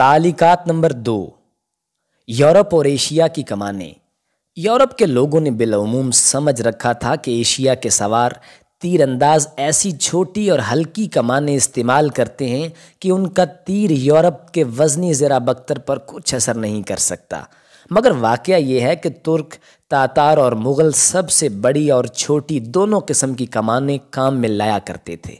तालिकात number दो Europe और Asia की कमाने यूरोप के लोगों ने बिलूम समझ रखा था कि एशिया के सवार तीरंदाज ऐसी छोटी और हल्की कमानें इस्तेमाल करते हैं कि उनका तीर यूरोप के वजनी ज़रा बख्तर पर कुछ असर नहीं कर सकता मगर वाक़ यह है कि तुर्क तातार और मुग़ल सबसे बड़ी और छोटी दोनों किस्म की कमानें काम में लाया करते थे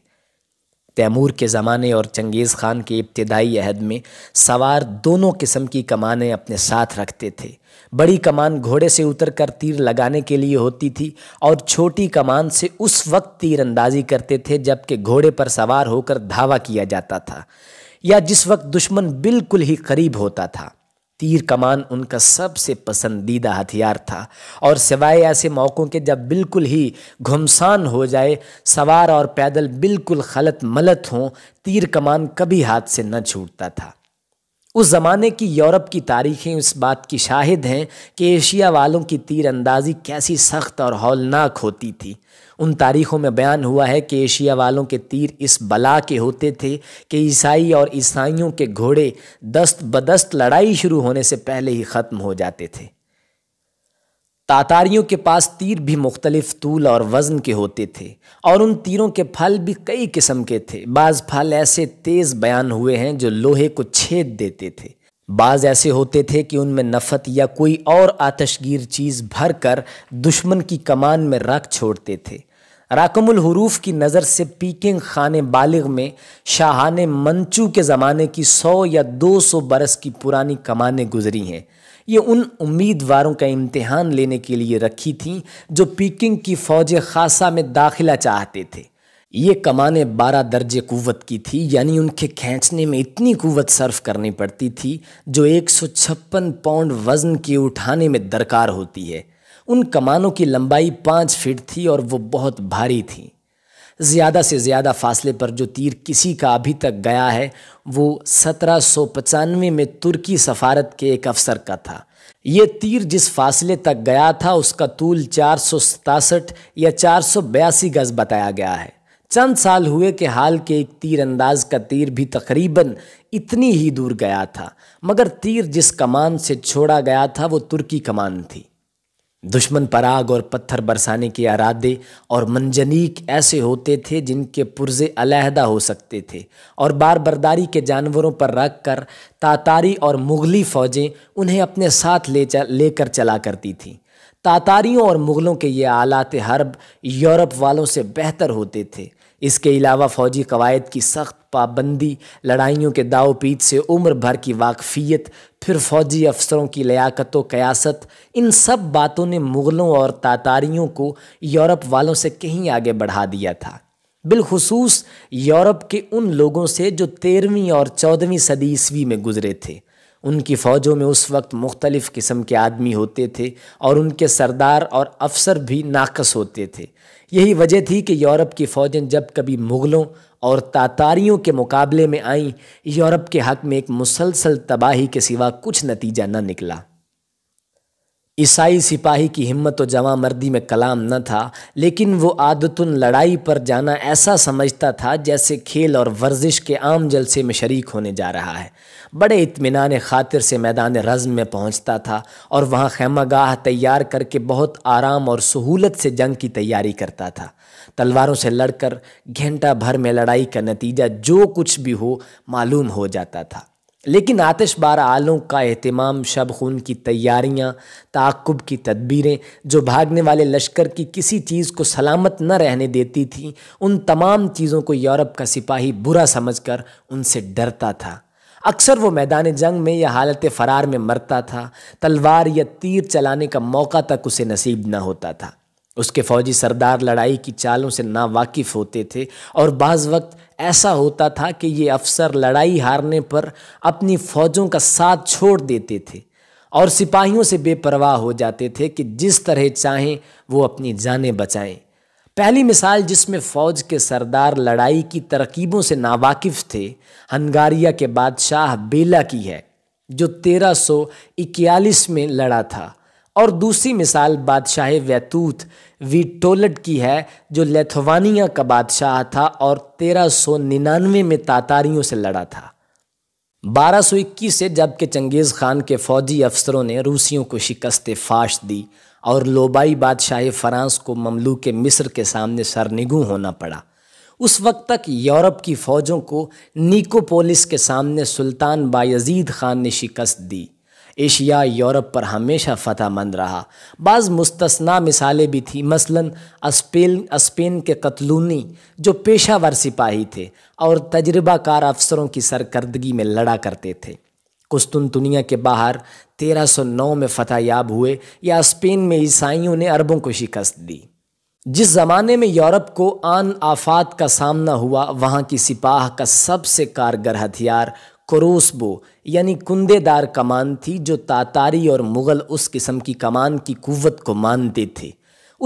तैमूर के ज़माने और चंगेज़ ख़ान के इब्तदाई अहद में सवार दोनों किस्म की कमानें अपने साथ रखते थे बड़ी कमान घोड़े से उतरकर तीर लगाने के लिए होती थी और छोटी कमान से उस वक्त तीरंदाजी करते थे जबकि घोड़े पर सवार होकर धावा किया जाता था या जिस वक्त दुश्मन बिल्कुल ही करीब होता था तीर कमान उनका सबसे पसंदीदा हथियार था और सिवाय ऐसे मौक़ों के जब बिल्कुल ही घुमसान हो जाए सवार और पैदल बिल्कुल खलत मलत हों तीर कमान कभी हाथ से न छूटता था उस ज़माने की यूरोप की तारीखें इस बात की शाहिद हैं कि एशिया वालों की तीरंदाजी कैसी सख्त और हौलनाक होती थी उन तारीख़ों में बयान हुआ है कि एशिया वालों के तीर इस बला के होते थे कि ईसाई और ईसाइयों के घोड़े दस्त बदस्त लड़ाई शुरू होने से पहले ही ख़त्म हो जाते थे तातारियों के पास तीर भी मुख्तलिफ तूल और वज़न के होते थे और उन तीरों के फल भी कई किस्म के थे बाज़ फल ऐसे तेज़ बयान हुए हैं जो लोहे को छेद देते थे बाज़ ऐसे होते थे कि उनमें नफ़त या कोई और आतशगीर चीज़ भर कर दुश्मन की कमान में रख छोड़ते थे राकमुल हरूफ की नज़र से पीकिंग खान बालिग में शाहान मंचू के ज़माने की सौ या दो सौ बरस की पुरानी कमानें गुजरी हैं ये उन उम्मीदवारों का इम्तहान लेने के लिए रखी थीं जो पीकिंग की फ़ौज खासा में दाखिला चाहते थे ये कमाने बारह दर्जे कुवत की थी यानी उनके खींचने में इतनी कुवत सर्फ करनी पड़ती थी जो एक सौ छप्पन पाउंड वज़न के उठाने में दरकार होती है उन कमानों की लंबाई पाँच फीट थी और वो बहुत भारी थी ज़्यादा से ज़्यादा फासले पर जो तीर किसी का अभी तक गया है वो सत्रह में तुर्की सफारत के एक अफसर का था ये तीर जिस फासले तक गया था उसका तूल चार या चार गज़ बताया गया है चंद साल हुए कि हाल के एक तीर अंदाज का तीर भी तकरीबन इतनी ही दूर गया था मगर तीर जिस कमान से छोड़ा गया था वो तुर्की कमान थी दुश्मन पराग और पत्थर बरसाने के आराधे और मंजनीक ऐसे होते थे जिनके पुर्जे अलहदा हो सकते थे और बार बर्दारी के जानवरों पर रख कर तातारी और मुगली फ़ौजें उन्हें अपने साथ ले लेकर चला करती थीं तातारियों और मुग़लों के ये आलात हर्ब यूरोप वालों से बेहतर होते थे इसके अलावा फौजी कवायद की सख्त पाबंदी लड़ाइयों के दाव पीत से उम्र भर की वाकफियत फिर फौजी अफसरों की लियाकत कयासत इन सब बातों ने मुग़लों और तातारियों को यूरोप वालों से कहीं आगे बढ़ा दिया था बिलखसूस यूरोप के उन लोगों से जो तेरहवीं और चौदहवीं सदी ईस्वी में गुजरे थे उनकी फ़ौजों में उस वक्त मुख्तलिफ़ किस्म के आदमी होते थे और उनके सरदार और अफसर भी नाकस होते थे यही वजह थी कि यूरोप की फ़ौजें जब कभी मुग़लों और तातारियों के मुकाबले में आईं यूरोप के हक में एक मुसलसल तबाही के सिवा कुछ नतीजा न निकला ईसाई सिपाही की हिम्मत और जवां मर्दी में कलाम न था लेकिन वो आदतन लड़ाई पर जाना ऐसा समझता था जैसे खेल और वर्जिश के आम जलसे में शरीक होने जा रहा है बड़े इत्मीनान खातिर से मैदान रज़म में पहुँचता था और वहाँ खेमा गाह तैयार करके बहुत आराम और सहूलत से जंग की तैयारी करता था तलवारों से लड़कर घंटा भर में लड़ाई का नतीजा जो कुछ भी हो मालूम हो जाता था लेकिन आतिशबार आलों का अहतमाम शब खून की तैयारियां ताकुब की तदबीरें जो भागने वाले लश्कर की किसी चीज़ को सलामत न रहने देती थीं उन तमाम चीज़ों को यूरोप का सिपाही बुरा समझकर उनसे डरता था अक्सर वो मैदान जंग में या हालत फ़रार में मरता था तलवार या तीर चलाने का मौका तक उसे नसीब न होता था उसके फौजी सरदार लड़ाई की चालों से नावाकिफ होते थे और बाज़ वक्त ऐसा होता था कि ये अफसर लड़ाई हारने पर अपनी फ़ौजों का साथ छोड़ देते थे और सिपाहियों से बेपरवाह हो जाते थे कि जिस तरह चाहें वो अपनी जानें बचाएं पहली मिसाल जिसमें फौज के सरदार लड़ाई की तरकीबों से नावाकिफ थे हंगारिया के बादशाह बेला की है जो 1341 में लड़ा था और दूसरी मिसाल बादशाह वैतूत वीटोलट की है जो लेथवानिया का बादशाह था और 1399 में तातारियों से लड़ा था 1221 से जबकि चंगेज़ खान के फौजी अफसरों ने रूसियों को शिकस्त फाश दी और लोबाई बादशाह फ्रांस को ममलू के मिस्र के सामने सरनिगु होना पड़ा उस वक्त तक यूरोप की फ़ौजों को निकोपोलिस के सामने सुल्तान बायजीद खान ने शिकस्त दी एशिया यूरोप पर हमेशा फतेहमंद मंद रहा बाज़ मुस्तना मिसालें भी थीं मसलन स्पेन अस्पेन के कतलूनी जो पेशावर सिपाही थे और तजर्बाकार अफसरों की सरकर्दगी में लड़ा करते थे कुस्तुनतुनिया के बाहर 1309 में फतह याब हुए या स्पेन में ईसाइयों ने अरबों को शिकस्त दी जिस ज़माने में यूरोप को आन आफात का सामना हुआ वहाँ की सिपाह का सबसे कारगर हथियार क्रोसबो यानी कुंदेदार कमान थी जो तातारी और मुग़ल उस किस्म की कमान की कुवत को मानते थे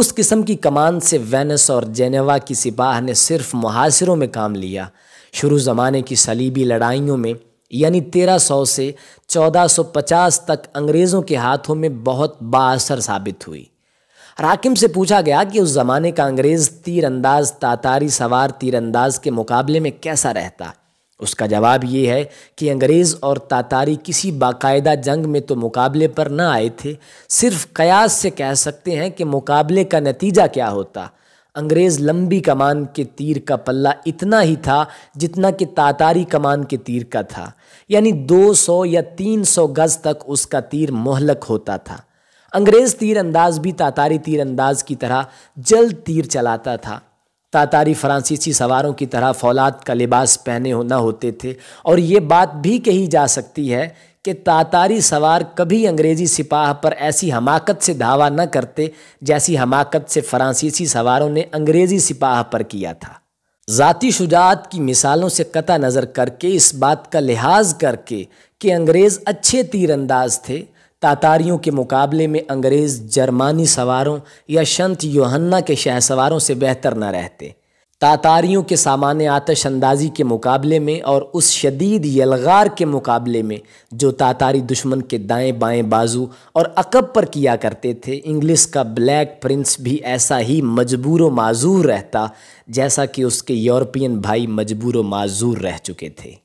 उस किस्म की कमान से वेनिस और जेनेवा की सिपाह ने सिर्फ मुहासरों में काम लिया शुरू ज़माने की सलीबी लड़ाइयों में यानी 1300 से 1450 तक अंग्रेज़ों के हाथों में बहुत बासर साबित हुई राकिम से पूछा गया कि उस ज़माने का अंग्रेज़ तीरंदाज तातारी सवार तीरंदाज के मुकाबले में कैसा रहता उसका जवाब ये है कि अंग्रेज़ और तातारी किसी बाकायदा जंग में तो मुकाबले पर ना आए थे सिर्फ कयास से कह सकते हैं कि मुकाबले का नतीजा क्या होता अंग्रेज़ लंबी कमान के तीर का पल्ला इतना ही था जितना कि तातारी कमान के तीर का था यानी 200 या 300 गज तक उसका तीर मोहलक होता था अंग्रेज़ तीरंदाज भी तातारी तीरंदाज की तरह जल्द तीर चलाता था तातारी फ्रांसीसी सवारों की तरह फौलाद का लिबास पहने होना होते थे और ये बात भी कही जा सकती है कि तातारी सवार कभी अंग्रेजी सिपाह पर ऐसी हमाकत से धावा न करते जैसी हमाकत से फ्रांसीसी सवारों ने अंग्रेजी सिपाह पर किया था ज़ाती शुजात की मिसालों से कता नज़र करके इस बात का लिहाज करके कि अंग्रेज़ अच्छे तीरंदाज थे तातारियों के मुकाबले में अंग्रेज़ जर्मानी सवारों या शंत योहन्ना के शह सवारों से बेहतर न रहते तातारियों के सामान आतश अंदाजी के मुकाबले में और उस शदीद यलगार के मुकाबले में जो तातारी दुश्मन के दाएं बाएं बाजू और अकब पर किया करते थे इंग्लिश का ब्लैक प्रिंस भी ऐसा ही मजबूर माजूर रहता जैसा कि उसके यूरोपियन भाई मजबूर माजूर रह चुके थे